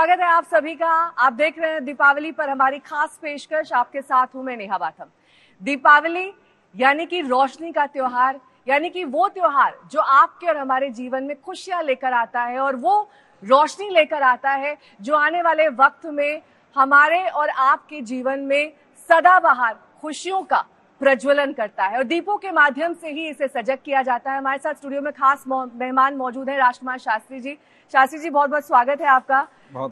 स्वागत है आप सभी का आप देख रहे हैं दीपावली पर हमारी खास पेशकश आपके साथ हूं मैं नेहा बाथम दीपावली यानी कि रोशनी का त्योहार यानी कि वो त्योहार जो आपके और हमारे जीवन में खुशियां लेकर आता है और वो रोशनी लेकर आता है जो आने वाले वक्त में हमारे और आपके जीवन में सदाबहार खुशियों का प्रज्वलन करता है और दीपों के माध्यम से ही इसे सजग किया जाता है हमारे साथ स्टूडियो में खास मेहमान मौजूद है राजकुमार शास्त्री जी शास्त्री जी बहुत बहुत स्वागत है आपका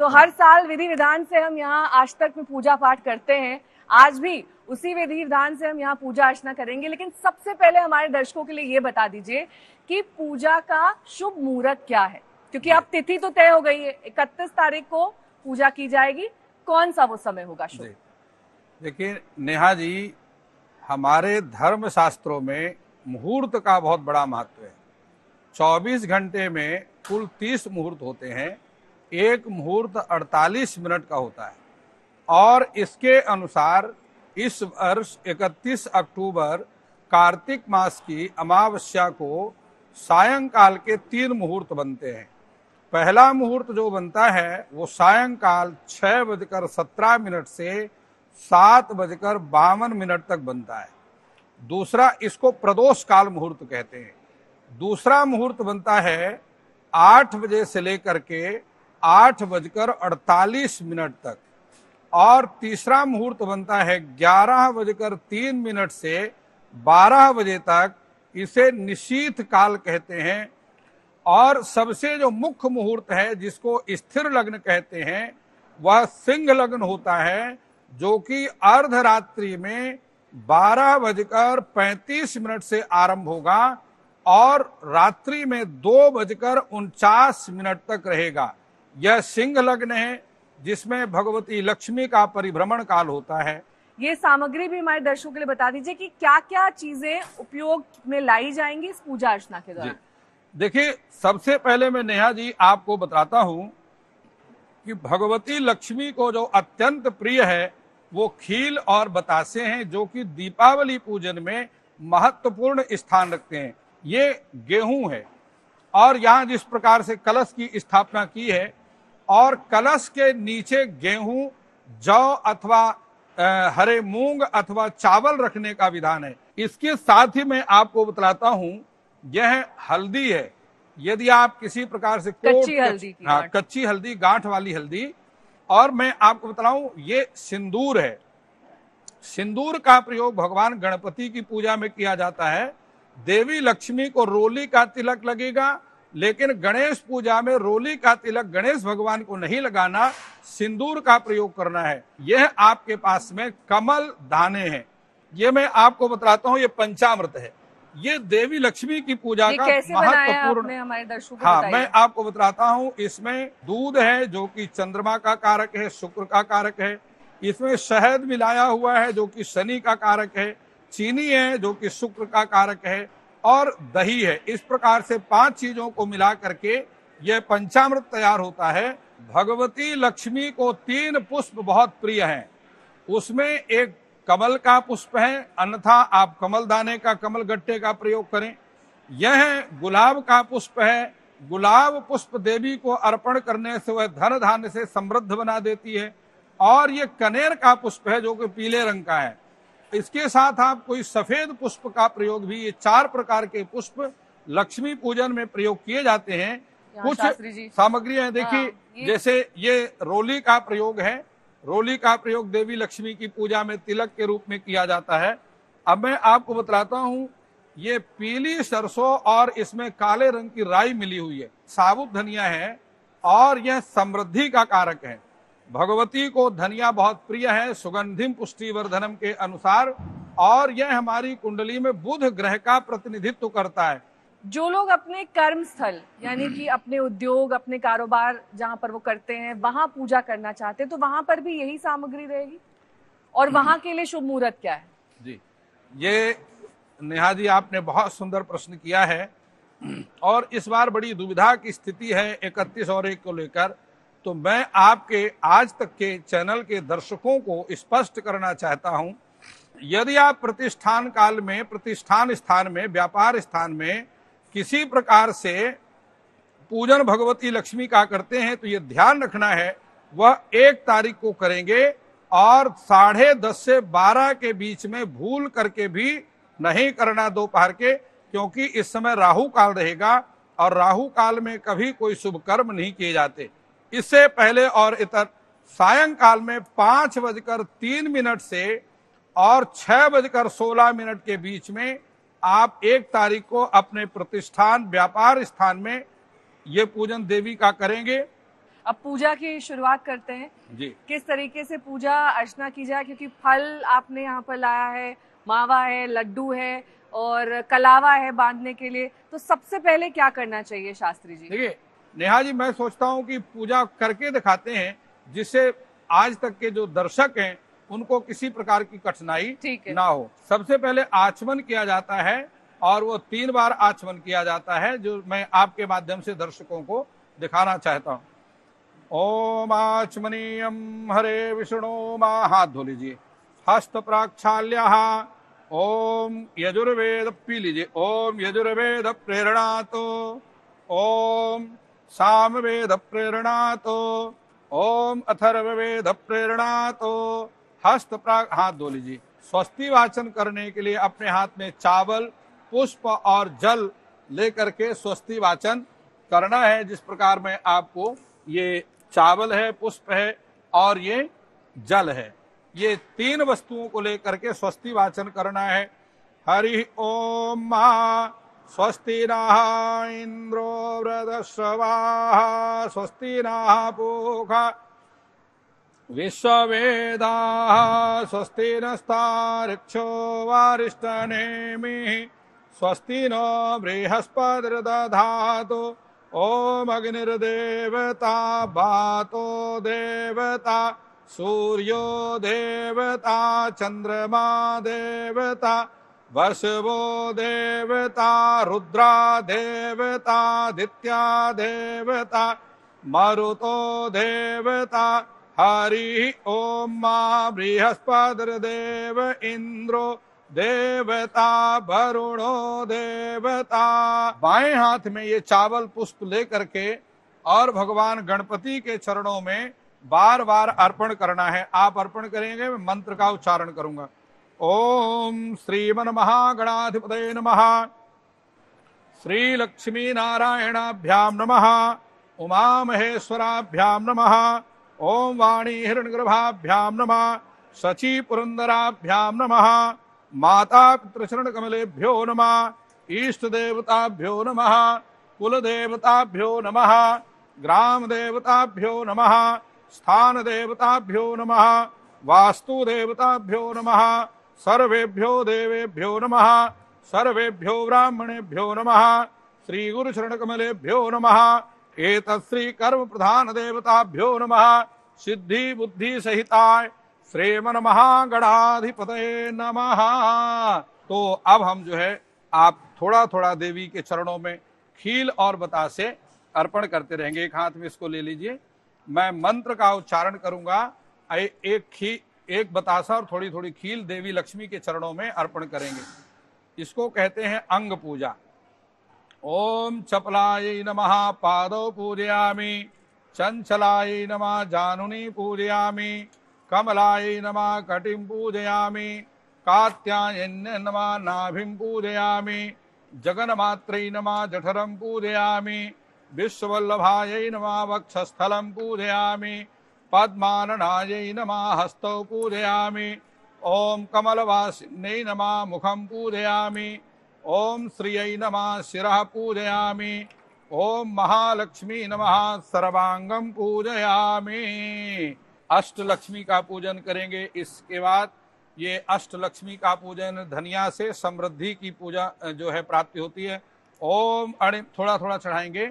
तो हर साल विधि विधान से हम यहाँ आज तक में पूजा पाठ करते हैं आज भी उसी विधि विधान से हम यहाँ पूजा अर्चना करेंगे लेकिन सबसे पहले हमारे दर्शकों के लिए ये बता दीजिए कि पूजा का शुभ मुहूर्त क्या है क्योंकि अब तिथि तो तय हो गई है इकतीस तारीख को पूजा की जाएगी कौन सा वो समय होगा शुभ देखिए नेहा जी हमारे धर्म शास्त्रों में मुहूर्त का बहुत बड़ा महत्व है 24 घंटे में कुल 30 मुहूर्त होते हैं एक मुहूर्त 48 मिनट का होता है और इसके अनुसार इस वर्ष 31 अक्टूबर कार्तिक मास की अमावस्या को सायंकाल के तीन मुहूर्त बनते हैं पहला मुहूर्त जो बनता है वो सायंकाल छः बजकर सत्रह मिनट से सात बजकर बावन मिनट तक बनता है दूसरा इसको प्रदोष काल मुहूर्त कहते हैं दूसरा मुहूर्त बनता है आठ बजे से लेकर के आठ बजकर अड़तालीस मिनट तक और तीसरा मुहूर्त बनता है ग्यारह बजकर तीन मिनट से बारह बजे तक इसे निशीत काल कहते हैं और सबसे जो मुख्य मुहूर्त है जिसको स्थिर लग्न कहते हैं वह सिंह लग्न होता है जो कि अर्धरात्रि में बारह बजकर पैंतीस मिनट से आरंभ होगा और रात्रि में दो बजकर उनचास मिनट तक रहेगा यह सिंह लग्न है जिसमें भगवती लक्ष्मी का परिभ्रमण काल होता है ये सामग्री भी हमारे दर्शकों के लिए बता दीजिए कि क्या क्या चीजें उपयोग में लाई जाएंगी इस पूजा अर्चना के दौरान देखिए सबसे पहले मैं नेहा जी आपको बताता हूँ कि भगवती लक्ष्मी को जो अत्यंत प्रिय है वो खील और बतासे हैं जो कि दीपावली पूजन में महत्वपूर्ण स्थान रखते हैं ये गेहूं है और यहाँ जिस प्रकार से कलश की स्थापना की है और कलश के नीचे गेहूं जौ अथवा हरे मूंग अथवा चावल रखने का विधान है इसके साथ ही मैं आपको बतलाता हूँ यह हल्दी है यदि आप किसी प्रकार से कच्ची हल्दी हाँ, कच्ची हल्दी गांठ वाली हल्दी और मैं आपको बताऊं ये सिंदूर है सिंदूर का प्रयोग भगवान गणपति की पूजा में किया जाता है देवी लक्ष्मी को रोली का तिलक लगेगा लेकिन गणेश पूजा में रोली का तिलक गणेश भगवान को नहीं लगाना सिंदूर का प्रयोग करना है यह आपके पास में कमल दाने हैं ये मैं आपको बताता हूं ये पंचामृत है ये देवी लक्ष्मी की पूजा का महत्वपूर्ण हमारे दर्शकों हाँ मैं आपको बताता हूँ इसमें दूध है जो कि चंद्रमा का कारक है शुक्र का कारक है इसमें शहद मिलाया हुआ है जो कि शनि का कारक है चीनी है जो कि शुक्र का कारक है और दही है इस प्रकार से पांच चीजों को मिला करके यह पंचामृत तैयार होता है भगवती लक्ष्मी को तीन पुष्प बहुत प्रिय हैं उसमें एक कमल का पुष्प है अन्यथा आप कमल दाने का कमल गट्टे का प्रयोग करें यह गुलाब का पुष्प है गुलाब पुष्प देवी को अर्पण करने से वह धन धान्य से समृद्ध बना देती है और ये कनेर का पुष्प है जो कि पीले रंग का है इसके साथ आप कोई सफेद पुष्प का प्रयोग भी ये चार प्रकार के पुष्प लक्ष्मी पूजन में प्रयोग किए जाते हैं कुछ सामग्रियां देखिए हाँ, जैसे ये रोली का प्रयोग है रोली का प्रयोग देवी लक्ष्मी की पूजा में तिलक के रूप में किया जाता है अब मैं आपको बतलाता हूँ ये पीली सरसों और इसमें काले रंग की राई मिली हुई है साबुत धनिया है और यह समृद्धि का कारक है भगवती को धनिया बहुत प्रिय है सुगंधिम वर्धनम के अनुसार और यह हमारी कुंडली में बुध ग्रह का प्रतिनिधित्व करता है जो लोग अपने कर्म स्थल यानी कि अपने उद्योग अपने कारोबार जहाँ पर वो करते हैं वहाँ पूजा करना चाहते हैं तो वहां पर भी यही सामग्री रहेगी और वहाँ के लिए शुभ मुहूर्त क्या है जी ये नेहा जी आपने बहुत सुंदर प्रश्न किया है और इस बार बड़ी दुविधा की स्थिति है इकतीस और एक को लेकर तो मैं आपके आज तक के चैनल के दर्शकों को स्पष्ट करना चाहता हूं यदि आप प्रतिष्ठान काल में प्रतिष्ठान स्थान में व्यापार स्थान में किसी प्रकार से पूजन भगवती लक्ष्मी का करते हैं तो ये ध्यान रखना है वह एक तारीख को करेंगे और साढ़े दस से बारह के बीच में भूल करके भी नहीं करना दोपहर के क्योंकि इस समय राहु काल रहेगा और राहु काल में कभी कोई शुभ कर्म नहीं किए जाते इससे पहले और इतर सायंकाल में पांच बजकर तीन मिनट से और छह बजकर सोलह मिनट के बीच में आप एक तारीख को अपने प्रतिष्ठान व्यापार स्थान में ये पूजन देवी का करेंगे अब पूजा की शुरुआत करते हैं जी किस तरीके से पूजा अर्चना की जाए क्योंकि फल आपने यहाँ पर लाया है मावा है लड्डू है और कलावा है बांधने के लिए तो सबसे पहले क्या करना चाहिए शास्त्री जी देखिए नेहा जी मैं सोचता हूँ कि पूजा करके दिखाते हैं जिससे आज तक के जो दर्शक हैं उनको किसी प्रकार की कठिनाई ना हो सबसे पहले आचमन किया जाता है और वो तीन बार आचमन किया जाता है जो मैं आपके माध्यम से दर्शकों को दिखाना चाहता हूँ ओम आचमनीयम हरे विष्णु मा हाथ धो लीजिए हस्त प्राक्षाल्या ओम यजुर्वेद पी लीजिए ओम यजुर्वेद प्रेरणा तो ओम वेद प्रेरणा तो ओम वेद प्रेरणा तो हस्त प्राग हाथ धो लीजिए स्वस्ति वाचन करने के लिए अपने हाथ में चावल पुष्प और जल लेकर के स्वस्ति वाचन करना है जिस प्रकार में आपको ये चावल है पुष्प है और ये जल है ये तीन वस्तुओं को लेकर के स्वस्ति वाचन करना है हरि ओम महा स्वस्ति इंद्रो व्रत स्वाहा स्वस्ति नहा पोखा विश्ववेदाः स्वस्ति नस्तारिक्षो वारिष्ठनेमिः स्वस्ति नो बृहस्पतिर्दधातु ॐ अग्निर्देवता वातो देवता सूर्यो देवता चन्द्रमा देवता वर्षवो देवता रुद्रा देवता दित्या देवता मरुतो देवता हरि ॐ मा बृहस्पतिर्देव इंद्रो देवता भरुणो देवता बाएं हाथ में ये चावल पुष्प लेकर के और भगवान गणपति के चरणों में बार बार अर्पण करना है आप अर्पण करेंगे मैं मंत्र का उच्चारण करूंगा ओम श्रीमन महागणाधिपत नम श्री लक्ष्मी नारायणाभ्याम नम उमा महेश्वराभ्याम नमः ओम वाणी हिरण्यगर्भाभ्याम नम सची पुरंदराभ्याम नम माता पितृचरण कमलेभ्यो नम ईष्ट देवताभ्यो नम कुल देवताभ्यो नम ग्राम देवताभ्यो नम स्थान देवताभ्यो नम वास्तु देवताभ्यो नम सर्वेभ्यो देवेभ्यो नम सर्वेभ्यो ब्राह्मणेभ्यो नम श्री गुरु कमलेभ्यो नमः एतत्श्री कर्म प्रधान देवताभ्यो नम सिद्धि बुद्धि सहिताय श्रेमन महागणाधिपत नम तो अब हम जो है आप थोड़ा थोड़ा देवी के चरणों में खील और बतासे अर्पण करते रहेंगे एक हाथ में इसको ले लीजिए मैं मंत्र का उच्चारण करूंगा एक खी एक बतासा और थोड़ी थोड़ी खील देवी लक्ष्मी के चरणों में अर्पण करेंगे इसको कहते हैं अंग पूजा ओम चपलाय नमः पादौ पूजयामि चंचलाय नमः जानुनी पूजयामि कमलाय नमः कटिं पूजयामि कात्यायन्य नमः नाभिं पूजयामि जगन्मात्रै नमः जठरं पूजयामि विश्ववल्लभायै नमः वक्षस्थलं पूजयामि पद्माननायै नमः हस्तौ पूजयामि ॐ कमलवासिन्यै नमः मुखं पूजयामि ओम श्रिय नम शिव पूजयामी ओम महालक्ष्मी नम सर्वांगम पूजयामी अष्टलक्ष्मी का पूजन करेंगे इसके बाद ये अष्टलक्ष्मी का पूजन धनिया से समृद्धि की पूजा जो है प्राप्ति होती है ओम अणिम थोड़ा थोड़ा चढ़ाएंगे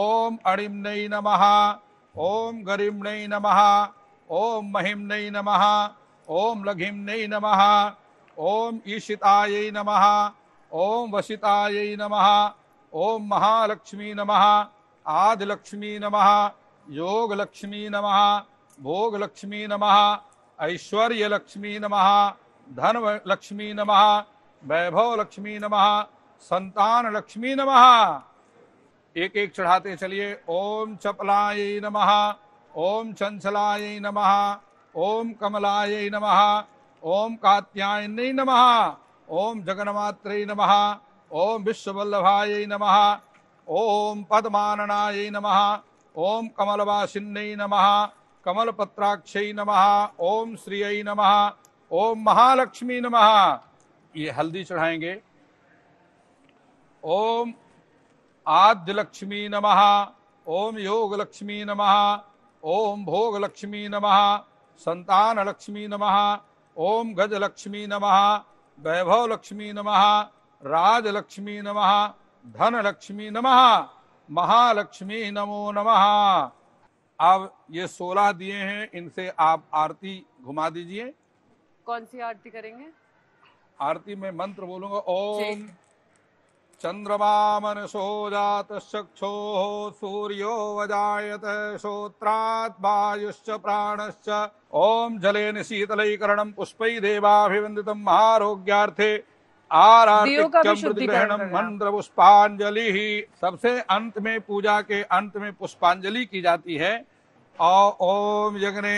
ओम अणिम नई नम ओम गरीम नई नम ओम महिम नई नम ओम लघिम नई नम ओम ईशिताय नमः ओम वशिताय नम ओम महालक्ष्मी नम आदिलक्ष्मी नम योगलक्ष्मी नम भोगलक्ष्मी नम ऐश्वर्यलक्ष्मी नम धनलक्ष्मी नम वैभवलक्ष्मी नम संतान लक्ष्मी नम एक एक चढ़ाते चलिए ओम चपलाय नम ओम चंचलाय नम ओम कमलाय नम ओम कात्यायन नमः ओम जगन्मात्रे नम ओम विश्ववल्लभाय नम ओम पदमाननाय नम ओम कमलवासिन्य नम कमलपत्राक्ष नम ओम श्रिय नम ओम महालक्ष्मी नम ये हल्दी चढ़ाएंगे ओम आद्य लक्ष्मी नम ओम योग लक्ष्मी नम ओम भोग लक्ष्मी नम संतान लक्ष्मी नम ओम गज लक्ष्मी नमः वैभव लक्ष्मी नम राज लक्ष्मी नमः धन लक्ष्मी नम महालक्ष्मी नमो नम अब ये सोलह दिए हैं इनसे आप आरती घुमा दीजिए कौन सी आरती करेंगे आरती में मंत्र बोलूंगा ओम चंद्रमा मनसो चक्षो सूर्यो वजायत श्रोत्रात् प्राणश्च ओम जले शीतलैकरणम् पुष्पै देवाभिवन्दितम् आरोग्यार्थे आराधिकम मंत्र पुष्पांजलि ही सबसे अंत में पूजा के अंत में पुष्पांजलि की जाती है और ओम यज्ञ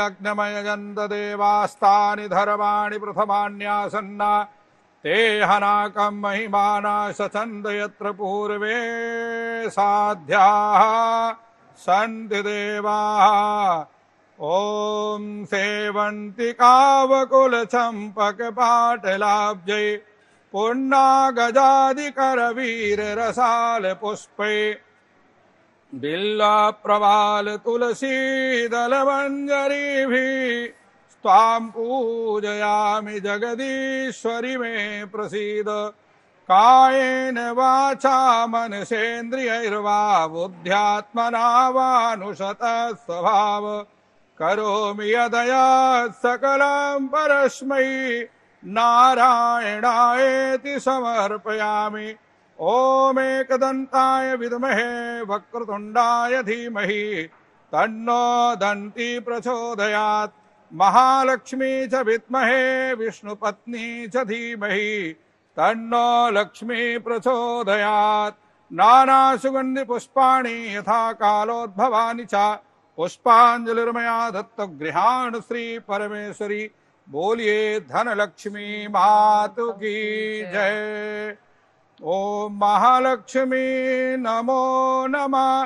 यज्ञमय जंत देवास्ता धर्माणि प्रथमान्यासन्ना ते तेहनाकं महिमाना सचन्द यत्र पूर्वे साध्याः सन्ति देवाः ॐ सेवन्ति कावकुलचम्पकपाटलाब्जै पुण्णागजादिकरवीररसालपुष्पै बिल्लाप्रवालतुलसीदलमञ्जरीभिः त्वां पूजयामि जगदीश्वरि मे प्रसीद कायेन वाचा मनसेन्द्रियैर्वा बुद्ध्यात्मना वानुशतः स्वभाव करोमि यदया सकलं परस्मै नारायणायेति समर्पयामि ओमेकदन्ताय विद्महे वक्रतुण्डाय धीमहि तन्नो दन्ती प्रचोदयात् महालक्ष्मी च विमहे विष्णुपत्नी च तन्नो लक्ष्मी सुगंधि पुष्पा यथा कालोद्भवा च गृहाणु श्री परमेश्वरी बोलिए धनलक्ष्मी मातु की जय ॐ महालक्ष्मी नमो नमः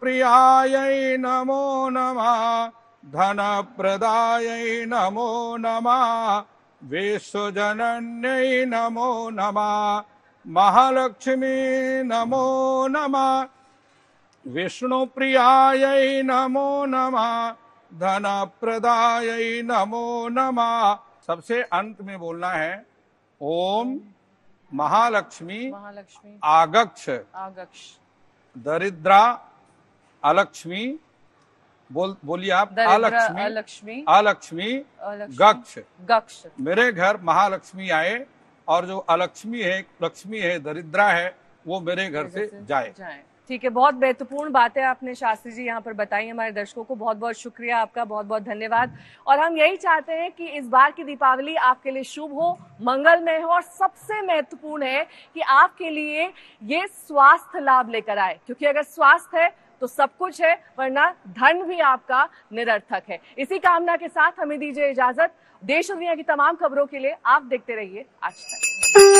प्रियाय नमो नमः धन प्रदाय नमो नम विश्वजनन्यै नमो नम महालक्ष्मी नमो विष्णु प्रियाय नमो धन प्रदाय नमो नम सबसे अंत में बोलना है ओम महालक्ष्मी महालक्ष्मी आगक्ष आगक्ष दरिद्रा अलक्ष्मी बोल बोलिए आप आलक्ष्मी अलक्ष्मी अलक्ष्मी गक्ष गक्ष मेरे घर महालक्ष्मी आए और जो अलक्ष्मी है लक्ष्मी है दरिद्रा है वो मेरे घर से जाए ठीक है बहुत महत्वपूर्ण बातें आपने शास्त्री जी यहाँ पर बताई हमारे दर्शकों को बहुत बहुत शुक्रिया आपका बहुत बहुत धन्यवाद और हम यही चाहते हैं कि इस बार की दीपावली आपके लिए शुभ हो मंगलमय हो और सबसे महत्वपूर्ण है कि आपके लिए ये स्वास्थ्य लाभ लेकर आए क्योंकि अगर स्वास्थ्य है तो सब कुछ है वरना धन भी आपका निरर्थक है इसी कामना के साथ हमें दीजिए इजाजत देश और दुनिया की तमाम खबरों के लिए आप देखते रहिए आज तक